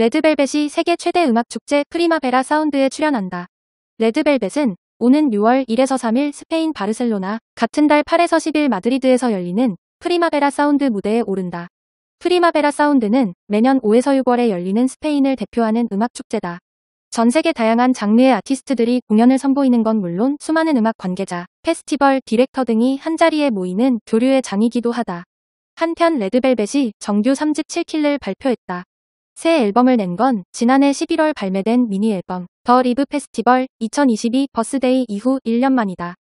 레드벨벳이 세계 최대 음악 축제 프리마베라 사운드에 출연한다. 레드벨벳은 오는 6월 1에서 3일 스페인 바르셀로나, 같은 달 8에서 10일 마드리드에서 열리는 프리마베라 사운드 무대에 오른다. 프리마베라 사운드는 매년 5에서 6월에 열리는 스페인을 대표하는 음악 축제다. 전 세계 다양한 장르의 아티스트들이 공연을 선보이는 건 물론 수많은 음악 관계자, 페스티벌 디렉터 등이 한자리에 모이는 교류의 장이기도 하다. 한편 레드벨벳이 정규 3집 7킬을 발표했다. 새 앨범을 낸 건 지난해 11월 발매된 미니 앨범 더 리브 페스티벌 2022 버스데이 이후 1년 만이다.